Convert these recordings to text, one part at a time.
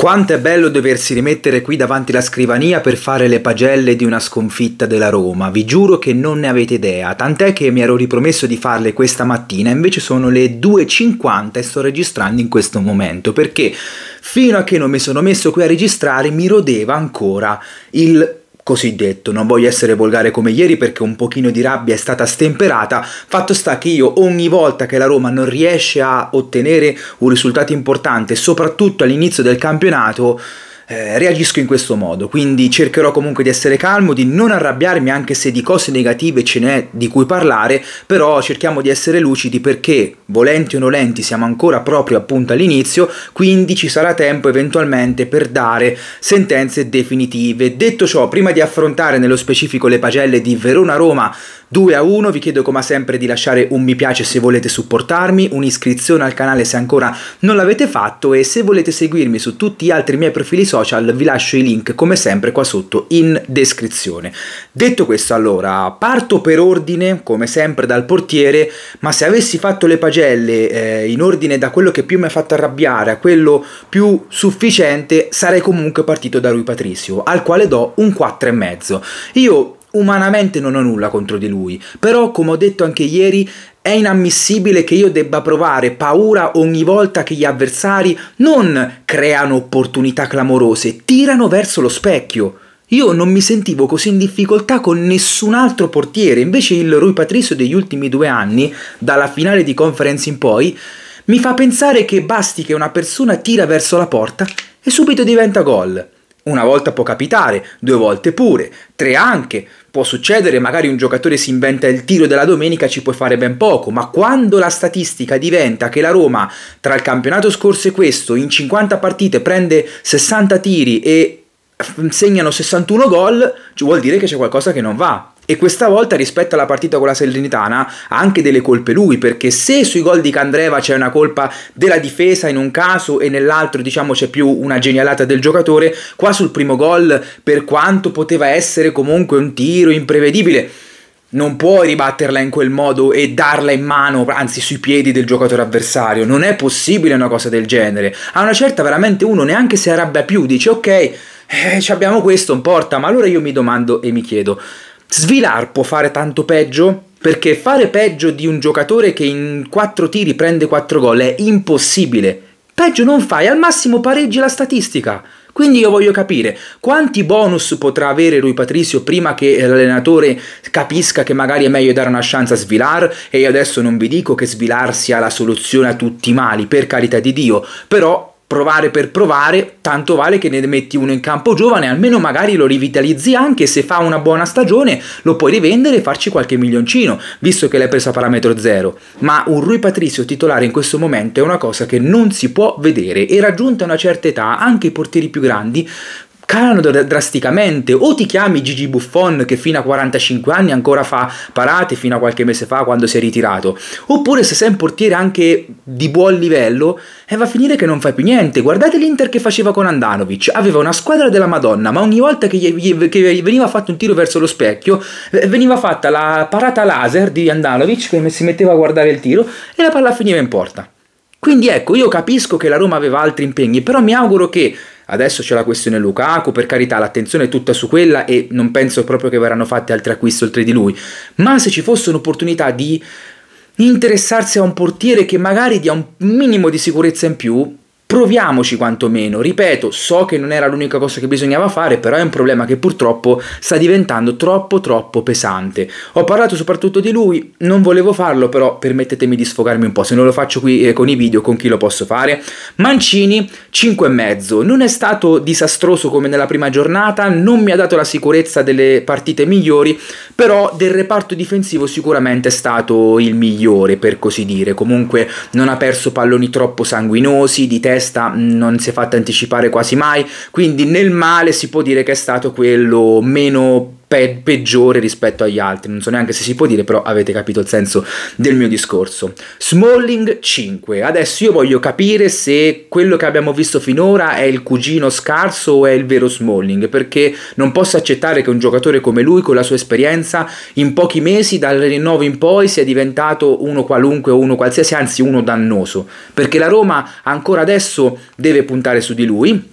Quanto è bello doversi rimettere qui davanti alla scrivania per fare le pagelle di una sconfitta della Roma, vi giuro che non ne avete idea, tant'è che mi ero ripromesso di farle questa mattina, invece sono le 2.50 e sto registrando in questo momento, perché fino a che non mi sono messo qui a registrare mi rodeva ancora il Così detto, non voglio essere volgare come ieri perché un pochino di rabbia è stata stemperata, fatto sta che io ogni volta che la Roma non riesce a ottenere un risultato importante, soprattutto all'inizio del campionato, eh, reagisco in questo modo, quindi cercherò comunque di essere calmo, di non arrabbiarmi anche se di cose negative ce n'è di cui parlare, però cerchiamo di essere lucidi perché volenti o nolenti siamo ancora proprio appunto all'inizio, quindi ci sarà tempo eventualmente per dare sentenze definitive. Detto ciò, prima di affrontare nello specifico le pagelle di Verona-Roma 2 a 1, vi chiedo come sempre di lasciare un mi piace se volete supportarmi, un'iscrizione al canale se ancora non l'avete fatto e se volete seguirmi su tutti gli altri miei profili social vi lascio i link come sempre qua sotto in descrizione. Detto questo allora, parto per ordine come sempre dal portiere, ma se avessi fatto le pagelle eh, in ordine da quello che più mi ha fatto arrabbiare a quello più sufficiente, sarei comunque partito da Rui Patricio, al quale do un 4,5. Io umanamente non ho nulla contro di lui, però come ho detto anche ieri è inammissibile che io debba provare paura ogni volta che gli avversari non creano opportunità clamorose, tirano verso lo specchio. Io non mi sentivo così in difficoltà con nessun altro portiere, invece il Rui Patricio degli ultimi due anni, dalla finale di conference in poi, mi fa pensare che basti che una persona tira verso la porta e subito diventa gol. Una volta può capitare, due volte pure, tre anche. Può succedere, magari un giocatore si inventa il tiro della domenica, ci puoi fare ben poco, ma quando la statistica diventa che la Roma tra il campionato scorso e questo in 50 partite prende 60 tiri e segnano 61 gol, vuol dire che c'è qualcosa che non va. E questa volta rispetto alla partita con la Salernitana ha anche delle colpe lui, perché se sui gol di Candreva c'è una colpa della difesa in un caso e nell'altro diciamo c'è più una genialata del giocatore, qua sul primo gol per quanto poteva essere comunque un tiro imprevedibile, non puoi ribatterla in quel modo e darla in mano, anzi sui piedi del giocatore avversario. Non è possibile una cosa del genere. A una certa veramente uno neanche si arrabbia più, dice ok, eh, abbiamo questo, non porta, ma allora io mi domando e mi chiedo, Svilar può fare tanto peggio? Perché fare peggio di un giocatore che in 4 tiri prende 4 gol è impossibile. Peggio non fai, al massimo pareggi la statistica. Quindi io voglio capire quanti bonus potrà avere lui Patrizio prima che l'allenatore capisca che magari è meglio dare una chance a Svilar e io adesso non vi dico che Svilar sia la soluzione a tutti i mali, per carità di Dio, però provare per provare, tanto vale che ne metti uno in campo giovane, almeno magari lo rivitalizzi anche, se fa una buona stagione lo puoi rivendere e farci qualche milioncino, visto che l'hai preso a parametro zero. Ma un Rui Patricio titolare in questo momento è una cosa che non si può vedere e raggiunta una certa età anche i portieri più grandi calano dr- drasticamente. O ti chiami Gigi Buffon che fino a 45 anni ancora fa parate fino a qualche mese fa quando si è ritirato, oppure se sei un portiere anche di buon livello e eh, va a finire che non fai più niente. Guardate l'Inter che faceva con Andanovic, aveva una squadra della Madonna, ma ogni volta che gli, gli, che veniva fatto un tiro verso lo specchio, veniva fatta la parata laser di Andanovic che si metteva a guardare il tiro e la palla finiva in porta. Quindi ecco, io capisco che la Roma aveva altri impegni, però mi auguro che Adesso c'è la questione Lukaku, per carità, l'attenzione è tutta su quella e non penso proprio che verranno fatti altri acquisti oltre di lui. Ma se ci fosse un'opportunità di interessarsi a un portiere che magari dia un minimo di sicurezza in più, proviamoci quantomeno. Ripeto, so che non era l'unica cosa che bisognava fare, però è un problema che purtroppo sta diventando troppo troppo pesante. Ho parlato soprattutto di lui, non volevo farlo, però permettetemi di sfogarmi un po', se non lo faccio qui eh, con i video, con chi lo posso fare? Mancini 5,5, non è stato disastroso come nella prima giornata, non mi ha dato la sicurezza delle partite migliori, però del reparto difensivo sicuramente è stato il migliore, per così dire. Comunque non ha perso palloni troppo sanguinosi, di testa testa non si è fatta anticipare quasi mai, quindi nel male si può dire che è stato quello meno pe- peggiore rispetto agli altri. Non so neanche se si può dire, però avete capito il senso del mio discorso. Smalling 5. Adesso io voglio capire se quello che abbiamo visto finora è il cugino scarso o è il vero Smalling, perché non posso accettare che un giocatore come lui, con la sua esperienza, in pochi mesi dal rinnovo in poi sia diventato uno qualunque o uno qualsiasi, anzi uno dannoso, perché la Roma ancora adesso deve puntare su di lui.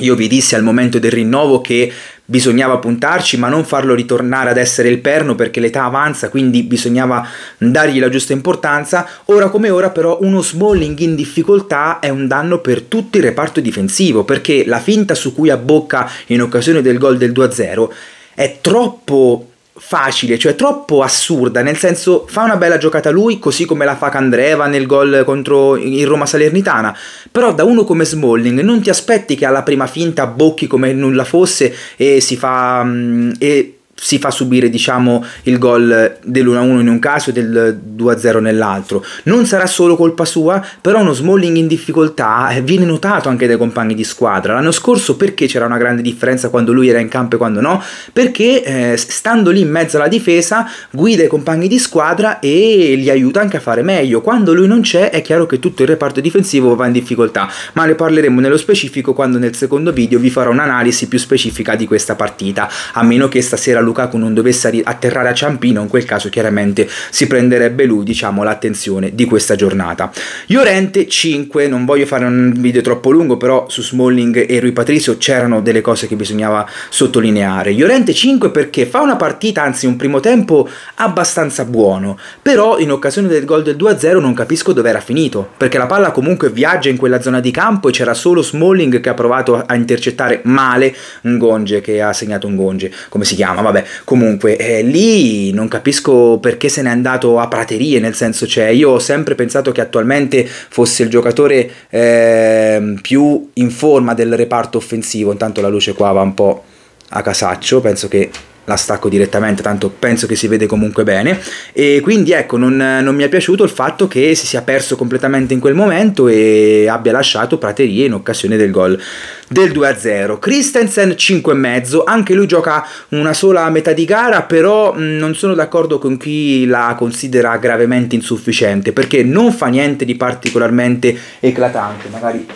Io vi dissi al momento del rinnovo che bisognava puntarci, ma non farlo ritornare ad essere il perno perché l'età avanza, quindi bisognava dargli la giusta importanza. Ora come ora però uno Smalling in difficoltà è un danno per tutto il reparto difensivo, perché la finta su cui abbocca in occasione del gol del 2-0 è troppo facile, cioè troppo assurda, nel senso fa una bella giocata lui, così come la fa Candreva nel gol contro il Roma Salernitana, però da uno come Smalling non ti aspetti che alla prima finta bocchi come nulla fosse e si fa... Mm, e si fa subire diciamo, il gol dell'1-1 in un caso e del 2-0 nell'altro. Non sarà solo colpa sua, però uno Smalling in difficoltà eh, viene notato anche dai compagni di squadra. L'anno scorso perché c'era una grande differenza quando lui era in campo e quando no? Perché eh, stando lì in mezzo alla difesa guida i compagni di squadra e li aiuta anche a fare meglio. Quando lui non c'è è chiaro che tutto il reparto difensivo va in difficoltà, ma ne parleremo nello specifico quando nel secondo video vi farò un'analisi più specifica di questa partita, a meno che stasera lui Lukaku non dovesse atterrare a Ciampino, in quel caso chiaramente si prenderebbe lui diciamo, l'attenzione di questa giornata. Llorente 5, non voglio fare un video troppo lungo, però su Smalling e Rui Patricio c'erano delle cose che bisognava sottolineare. Llorente 5 perché fa una partita, anzi un primo tempo abbastanza buono, però in occasione del gol del 2-0 non capisco dove era finito, perché la palla comunque viaggia in quella zona di campo e c'era solo Smalling che ha provato a intercettare male un gonge che ha segnato un gonge, come si chiama, vabbè vabbè, comunque eh, lì non capisco perché se n'è andato a praterie, nel senso cioè io ho sempre pensato che attualmente fosse il giocatore eh, più in forma del reparto offensivo, intanto la luce qua va un po' a casaccio, penso che la stacco direttamente, tanto penso che si vede comunque bene. E quindi ecco, non, non, mi è piaciuto il fatto che si sia perso completamente in quel momento e abbia lasciato praterie in occasione del gol del 2-0. Christensen 5,5, anche lui gioca una sola metà di gara, però mh, mm, non sono d'accordo con chi la considera gravemente insufficiente, perché non fa niente di particolarmente eclatante, magari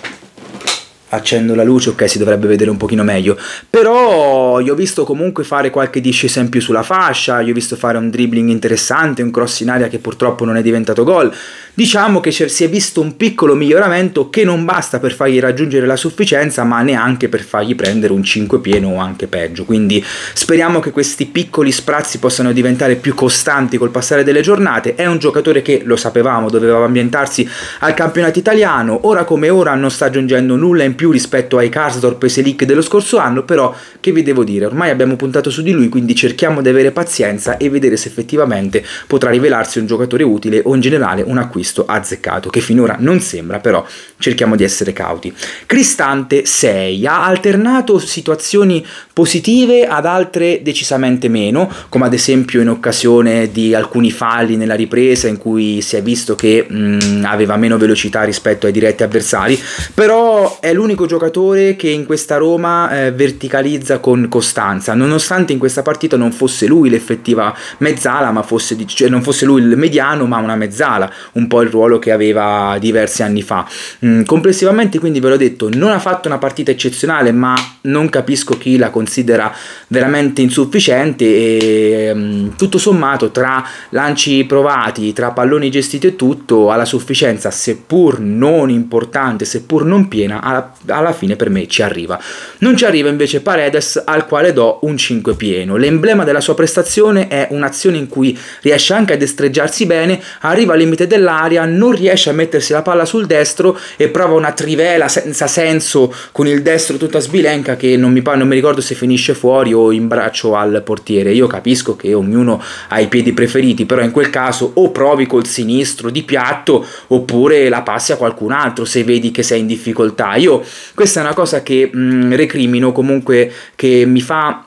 accendo la luce, ok si dovrebbe vedere un pochino meglio, però gli ho visto comunque fare qualche discesa in più sulla fascia, gli ho visto fare un dribbling interessante, un cross in aria che purtroppo non è diventato gol, Diciamo che si è visto un piccolo miglioramento che non basta per fargli raggiungere la sufficienza, ma neanche per fargli prendere un 5 pieno o anche peggio. Quindi speriamo che questi piccoli sprazzi possano diventare più costanti col passare delle giornate. È un giocatore che, lo sapevamo, doveva ambientarsi al campionato italiano. Ora come ora non sta aggiungendo nulla in più rispetto ai Karsdorp e Selic dello scorso anno, però che vi devo dire, ormai abbiamo puntato su di lui, quindi cerchiamo di avere pazienza e vedere se effettivamente potrà rivelarsi un giocatore utile o in generale un acquisto acquisto azzeccato, che finora non sembra, però cerchiamo di essere cauti. Cristante 6 ha alternato situazioni positive ad altre decisamente meno, come ad esempio in occasione di alcuni falli nella ripresa in cui si è visto che mh, mm, aveva meno velocità rispetto ai diretti avversari, però è l'unico giocatore che in questa Roma eh, verticalizza con costanza, nonostante in questa partita non fosse lui l'effettiva mezzala, ma fosse, cioè non fosse lui il mediano, ma una mezzala, un po' po' il ruolo che aveva diversi anni fa. Mm, complessivamente quindi ve l'ho detto, non ha fatto una partita eccezionale ma non capisco chi la considera veramente insufficiente e mm, tutto sommato tra lanci provati, tra palloni gestiti e tutto, alla sufficienza seppur non importante, seppur non piena, alla, alla fine per me ci arriva. Non ci arriva invece Paredes al quale do un 5 pieno. L'emblema della sua prestazione è un'azione in cui riesce anche a destreggiarsi bene, arriva al limite dell'area, aria, non riesce a mettersi la palla sul destro e prova una trivela senza senso con il destro tutta sbilenca che non mi, non mi ricordo se finisce fuori o in braccio al portiere. Io capisco che ognuno ha i piedi preferiti, però in quel caso o provi col sinistro di piatto oppure la passi a qualcun altro se vedi che sei in difficoltà. Io questa è una cosa che mh, mm, recrimino comunque che mi fa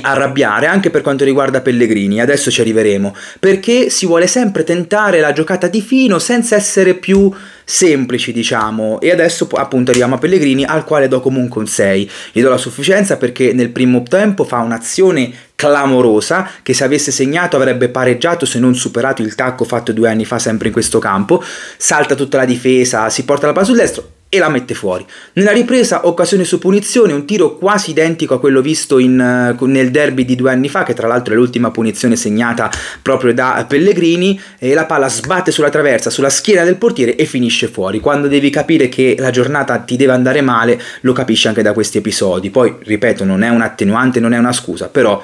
arrabbiare anche per quanto riguarda Pellegrini, adesso ci arriveremo, perché si vuole sempre tentare la giocata di fino senza essere più semplici, diciamo, e adesso appunto arriviamo a Pellegrini al quale do comunque un 6. Gli do la sufficienza perché nel primo tempo fa un'azione clamorosa che se avesse segnato avrebbe pareggiato se non superato il tacco fatto due anni fa sempre in questo campo, salta tutta la difesa, si porta la palla sul destro, e la mette fuori. Nella ripresa, occasione su punizione, un tiro quasi identico a quello visto in, eh, nel derby di due anni fa, che tra l'altro è l'ultima punizione segnata proprio da Pellegrini, e la palla sbatte sulla traversa, sulla schiena del portiere e finisce fuori. Quando devi capire che la giornata ti deve andare male, lo capisci anche da questi episodi. Poi, ripeto, non è un attenuante, non è una scusa, però...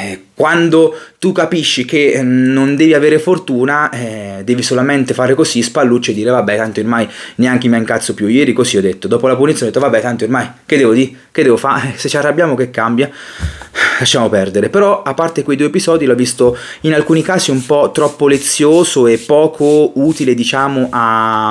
Eh, quando tu capisci che eh, non devi avere fortuna, eh, devi solamente fare così, spallucce e dire vabbè tanto ormai neanche mi incazzo più. Ieri così ho detto, dopo la punizione ho detto vabbè tanto ormai che devo dire, che devo fare, se ci arrabbiamo che cambia, lasciamo perdere. Però a parte quei due episodi l'ho visto in alcuni casi un po' troppo lezioso e poco utile diciamo a,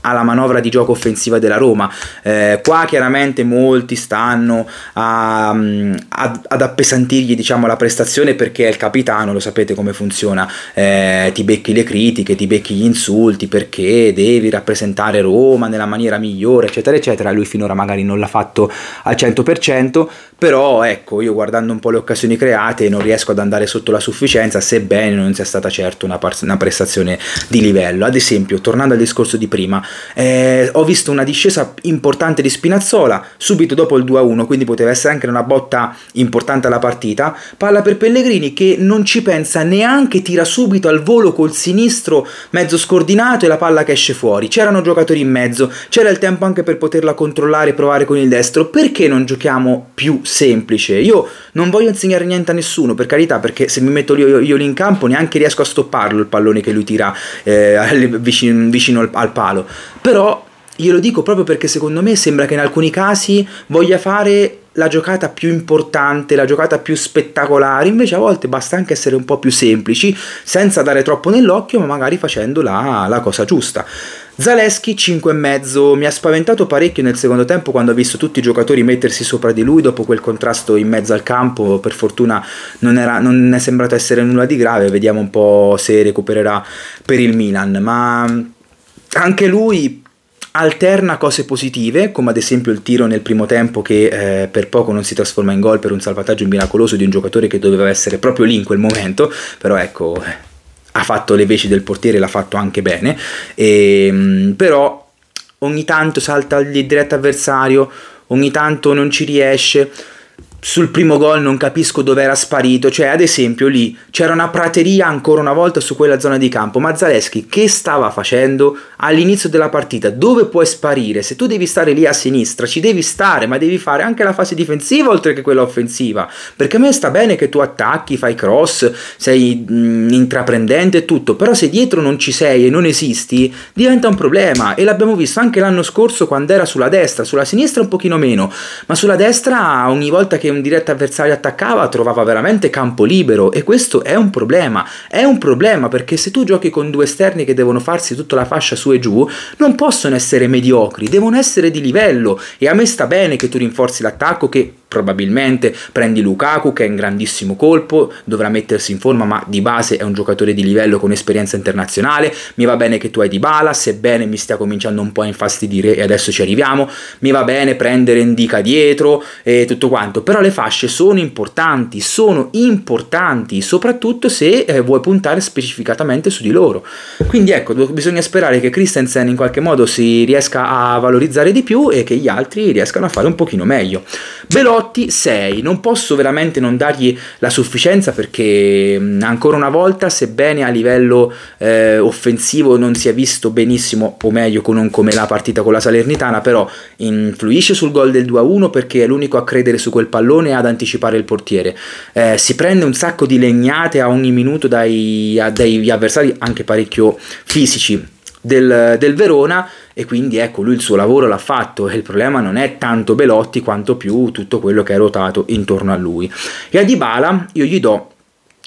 alla manovra di gioco offensiva della Roma. Eh, qua chiaramente molti stanno a, mm, a, ad appesantirgli diciamo la prestazione occasione perché è il capitano, lo sapete come funziona, eh, ti becchi le critiche, ti becchi gli insulti perché devi rappresentare Roma nella maniera migliore, eccetera, eccetera. Lui finora magari non l'ha fatto al 100%, però ecco, io guardando un po' le occasioni create non riesco ad andare sotto la sufficienza, sebbene non sia stata certo una, una prestazione di livello. Ad esempio, tornando al discorso di prima, eh, ho visto una discesa importante di Spinazzola subito dopo il 2-1, quindi poteva essere anche una botta importante alla partita. Palla per Pellegrini Pellegrini che non ci pensa neanche, tira subito al volo col sinistro mezzo scordinato e la palla che esce fuori. C'erano giocatori in mezzo, c'era il tempo anche per poterla controllare e provare con il destro. Perché non giochiamo più semplice? Io non voglio insegnare niente a nessuno, per carità, perché se mi metto io, io lì in campo neanche riesco a stopparlo il pallone che lui tira eh, vicino, vicino al, al palo. Però Glielo dico proprio perché secondo me sembra che in alcuni casi voglia fare la giocata più importante, la giocata più spettacolare, invece a volte basta anche essere un po' più semplici, senza dare troppo nell'occhio, ma magari facendo la, la cosa giusta. Zaleschi 5,5 mi ha spaventato parecchio nel secondo tempo quando ho visto tutti i giocatori mettersi sopra di lui dopo quel contrasto in mezzo al campo, per fortuna non, era, non è sembrato essere nulla di grave, vediamo un po' se recupererà per il Milan, ma anche lui alterna cose positive, come ad esempio il tiro nel primo tempo che eh, per poco non si trasforma in gol per un salvataggio miracoloso di un giocatore che doveva essere proprio lì in quel momento, però ecco, eh, ha fatto le veci del portiere, l'ha fatto anche bene, e, ehm, però ogni tanto salta il diretto avversario, ogni tanto non ci riesce sul primo gol non capisco dove era sparito, cioè ad esempio lì c'era una prateria ancora una volta su quella zona di campo, ma Zaleschi che stava facendo all'inizio della partita? Dove puoi sparire? Se tu devi stare lì a sinistra, ci devi stare, ma devi fare anche la fase difensiva oltre che quella offensiva, perché a me sta bene che tu attacchi, fai cross, sei mh, mm, intraprendente e tutto, però se dietro non ci sei e non esisti, diventa un problema e l'abbiamo visto anche l'anno scorso quando era sulla destra, sulla sinistra un pochino meno, ma sulla destra ogni volta che un diretto avversario attaccava trovava veramente campo libero e questo è un problema, è un problema perché se tu giochi con due esterni che devono farsi tutta la fascia su e giù non possono essere mediocri, devono essere di livello e a me sta bene che tu rinforzi l'attacco che probabilmente. Prendi Lukaku che è in grandissimo colpo, dovrà mettersi in forma ma di base è un giocatore di livello con esperienza internazionale. Mi va bene che tu hai Dybala, sebbene mi stia cominciando un po' a infastidire e adesso ci arriviamo. Mi va bene prendere Indica dietro e tutto quanto, però le fasce sono importanti, sono importanti soprattutto se eh, vuoi puntare specificatamente su di loro. Quindi ecco, bisogna sperare che Christensen in qualche modo si riesca a valorizzare di più e che gli altri riescano a fare un pochino meglio. Veloce Totti 6, non posso veramente non dargli la sufficienza perché ancora una volta sebbene a livello eh, offensivo non sia visto benissimo o meglio non come la partita con la Salernitana però influisce sul gol del 2-1 perché è l'unico a credere su quel pallone e ad anticipare il portiere, eh, si prende un sacco di legnate a ogni minuto dai, dai avversari anche parecchio fisici del, del Verona e quindi ecco lui il suo lavoro l'ha fatto e il problema non è tanto Belotti quanto più tutto quello che è ruotato intorno a lui. E a Dybala io gli do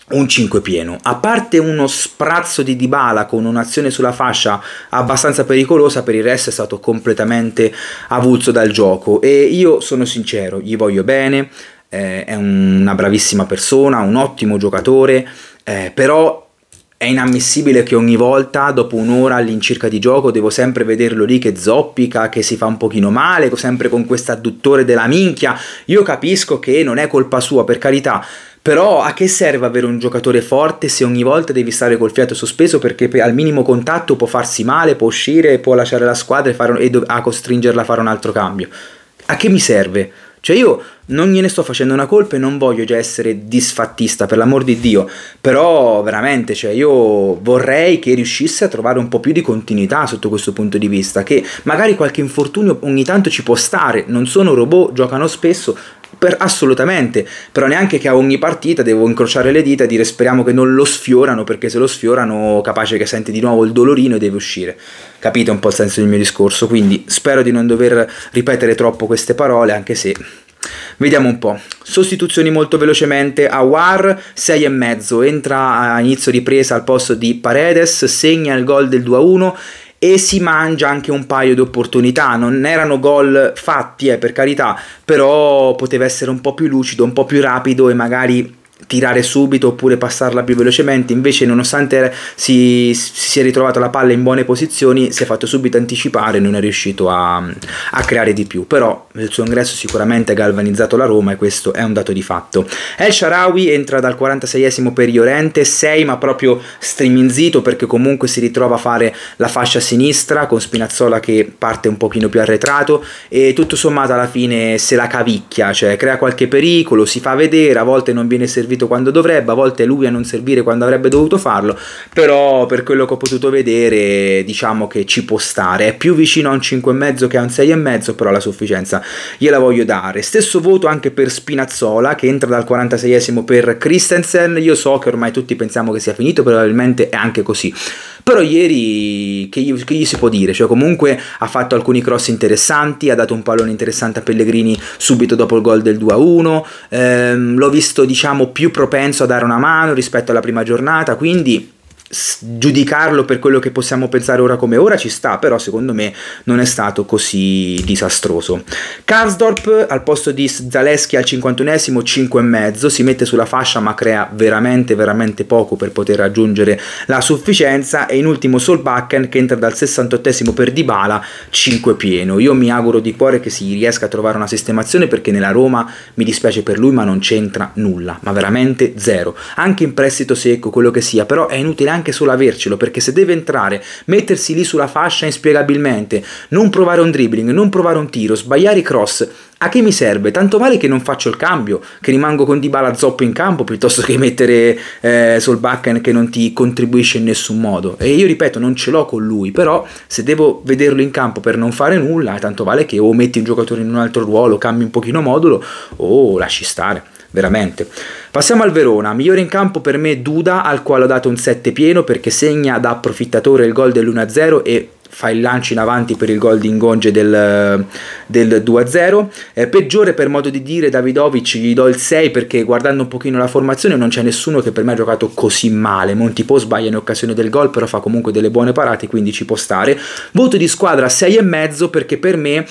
un 5 pieno, a parte uno sprazzo di Dybala con un'azione sulla fascia abbastanza pericolosa, per il resto è stato completamente avulso dal gioco e io sono sincero, gli voglio bene, eh, è una bravissima persona, un ottimo giocatore, eh, però è inammissibile che ogni volta, dopo un'ora all'incirca di gioco, devo sempre vederlo lì che zoppica, che si fa un pochino male, sempre con questo adduttore della minchia. Io capisco che non è colpa sua, per carità. Però a che serve avere un giocatore forte se ogni volta devi stare col fiato sospeso perché al minimo contatto può farsi male, può uscire, può lasciare la squadra e, un, e do, a costringerla a fare un altro cambio? A che mi serve? Cioè io non gliene sto facendo una colpa e non voglio già essere disfattista, per l'amor di Dio, però veramente, cioè io vorrei che riuscisse a trovare un po' più di continuità sotto questo punto di vista, che magari qualche infortunio ogni tanto ci può stare, non sono robot, giocano spesso, per, assolutamente, però neanche che a ogni partita devo incrociare le dita e dire speriamo che non lo sfiorano perché se lo sfiorano capace che sente di nuovo il dolorino e deve uscire. Capite un po' il senso del mio discorso, quindi spero di non dover ripetere troppo queste parole anche se Vediamo un po'. Sostituzioni molto velocemente. Awar 6,5 entra a inizio ripresa al posto di Paredes, segna il gol del 2-1 e si mangia anche un paio di opportunità, non erano gol fatti eh, per carità, però poteva essere un po' più lucido, un po' più rapido e magari tirare subito oppure passarla più velocemente invece nonostante si, si sia ritrovato la palla in buone posizioni si è fatto subito anticipare non è riuscito a, a, creare di più però il suo ingresso sicuramente ha galvanizzato la Roma e questo è un dato di fatto El Sharawi entra dal 46esimo per Iorente 6 ma proprio striminzito perché comunque si ritrova a fare la fascia sinistra con Spinazzola che parte un pochino più arretrato e tutto sommato alla fine se la cavicchia cioè crea qualche pericolo si fa vedere a volte non viene servito servito quando dovrebbe, a volte lui a non servire quando avrebbe dovuto farlo, però per quello che ho potuto vedere diciamo che ci può stare, è più vicino a un 5,5 che a un 6,5, però la sufficienza gliela voglio dare. Stesso voto anche per Spinazzola che entra dal 46esimo per Christensen, io so che ormai tutti pensiamo che sia finito, probabilmente è anche così. Però ieri che gli, che gli, si può dire? Cioè comunque ha fatto alcuni cross interessanti, ha dato un pallone interessante a Pellegrini subito dopo il gol del 2-1, ehm, l'ho visto diciamo più propenso a dare una mano rispetto alla prima giornata, quindi giudicarlo per quello che possiamo pensare ora come ora ci sta, però secondo me non è stato così disastroso. Karsdorp al posto di Zaleschi al 51esimo 5,5 si mette sulla fascia ma crea veramente veramente poco per poter raggiungere la sufficienza e in ultimo Solbakken che entra dal 68esimo per Dybala 5 pieno. Io mi auguro di cuore che si riesca a trovare una sistemazione perché nella Roma mi dispiace per lui ma non c'entra nulla, ma veramente zero. Anche in prestito secco quello che sia, però è inutile anche anche solo avercelo, perché se deve entrare, mettersi lì sulla fascia inspiegabilmente, non provare un dribbling, non provare un tiro, sbagliare i cross, a che mi serve? Tanto vale che non faccio il cambio, che rimango con Dybala zoppo in campo piuttosto che mettere eh, backhand che non ti contribuisce in nessun modo. E io ripeto, non ce l'ho con lui, però se devo vederlo in campo per non fare nulla, tanto vale che o metti un giocatore in un altro ruolo, cambi un pochino modulo o lasci stare veramente. Passiamo al Verona, migliore in campo per me Duda al quale ho dato un 7 pieno perché segna da approfittatore il gol dell'1-0 e fa il lancio in avanti per il gol di Ingonge del, del 2-0. Eh, peggiore per modo di dire Davidovic gli do il 6 perché guardando un pochino la formazione non c'è nessuno che per me ha giocato così male. Montipo sbaglia in occasione del gol però fa comunque delle buone parate quindi ci può stare. Voto di squadra 6,5 perché per me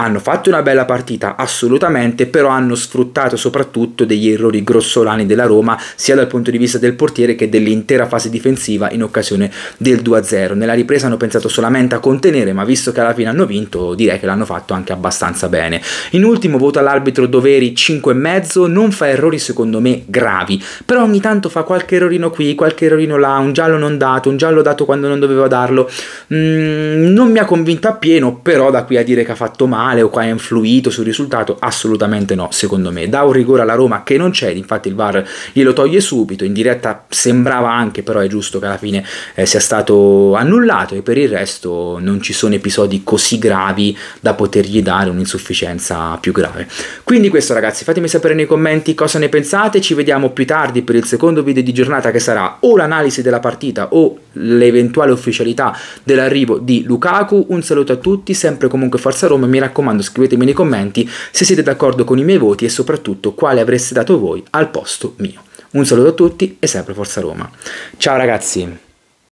hanno fatto una bella partita assolutamente, però hanno sfruttato soprattutto degli errori grossolani della Roma, sia dal punto di vista del portiere che dell'intera fase difensiva in occasione del 2-0. Nella ripresa hanno pensato solamente a contenere, ma visto che alla fine hanno vinto, direi che l'hanno fatto anche abbastanza bene. In ultimo voto all'arbitro Doveri 5,5, non fa errori secondo me gravi, però ogni tanto fa qualche errorino qui, qualche errorino là, un giallo non dato, un giallo dato quando non doveva darlo. Mm, non mi ha convinto appieno, però da qui a dire che ha fatto male male o qua ha influito sul risultato? Assolutamente no, secondo me. Dà un rigore alla Roma che non c'è, infatti il VAR glielo toglie subito, in diretta sembrava anche, però è giusto che alla fine eh, sia stato annullato e per il resto non ci sono episodi così gravi da potergli dare un'insufficienza più grave. Quindi questo ragazzi, fatemi sapere nei commenti cosa ne pensate, ci vediamo più tardi per il secondo video di giornata che sarà o l'analisi della partita o l'eventuale ufficialità dell'arrivo di Lukaku. Un saluto a tutti, sempre comunque Forza Roma, mi raccomando raccomando scrivetemi nei commenti se siete d'accordo con i miei voti e soprattutto quale avreste dato voi al posto mio. Un saluto a tutti e sempre Forza Roma. Ciao ragazzi!